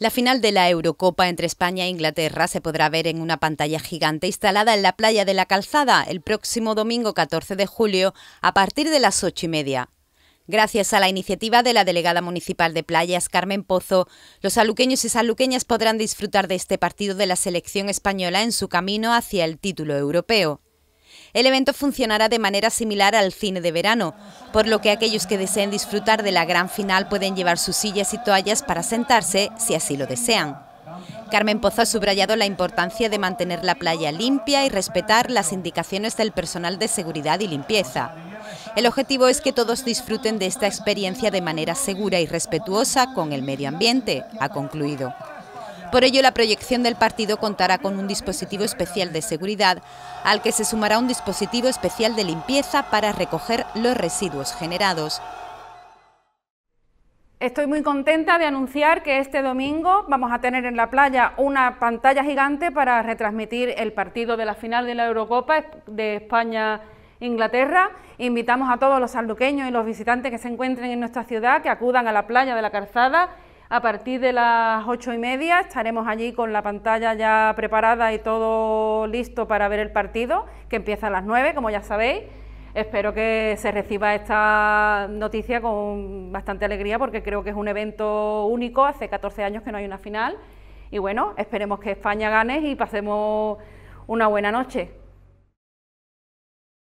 La final de la Eurocopa entre España e Inglaterra se podrá ver en una pantalla gigante instalada en la playa de la Calzada el próximo domingo 14 de julio a partir de las ocho y media. Gracias a la iniciativa de la delegada municipal de Playas, Carmen Pozo, los aluqueños y saluqueñas podrán disfrutar de este partido de la selección española en su camino hacia el título europeo el evento funcionará de manera similar al cine de verano, por lo que aquellos que deseen disfrutar de la gran final pueden llevar sus sillas y toallas para sentarse si así lo desean. Carmen Pozo ha subrayado la importancia de mantener la playa limpia y respetar las indicaciones del personal de seguridad y limpieza. El objetivo es que todos disfruten de esta experiencia de manera segura y respetuosa con el medio ambiente, ha concluido. Por ello, la proyección del partido contará con un dispositivo especial de seguridad, al que se sumará un dispositivo especial de limpieza para recoger los residuos generados. Estoy muy contenta de anunciar que este domingo vamos a tener en la playa una pantalla gigante para retransmitir el partido de la final de la Eurocopa de España. Inglaterra. Invitamos a todos los salduqueños... y los visitantes que se encuentren en nuestra ciudad que acudan a la playa de la Calzada a partir de las ocho y media estaremos allí con la pantalla ya preparada y todo listo para ver el partido, que empieza a las nueve, como ya sabéis. Espero que se reciba esta noticia con bastante alegría porque creo que es un evento único, hace 14 años que no hay una final y bueno, esperemos que España gane y pasemos una buena noche.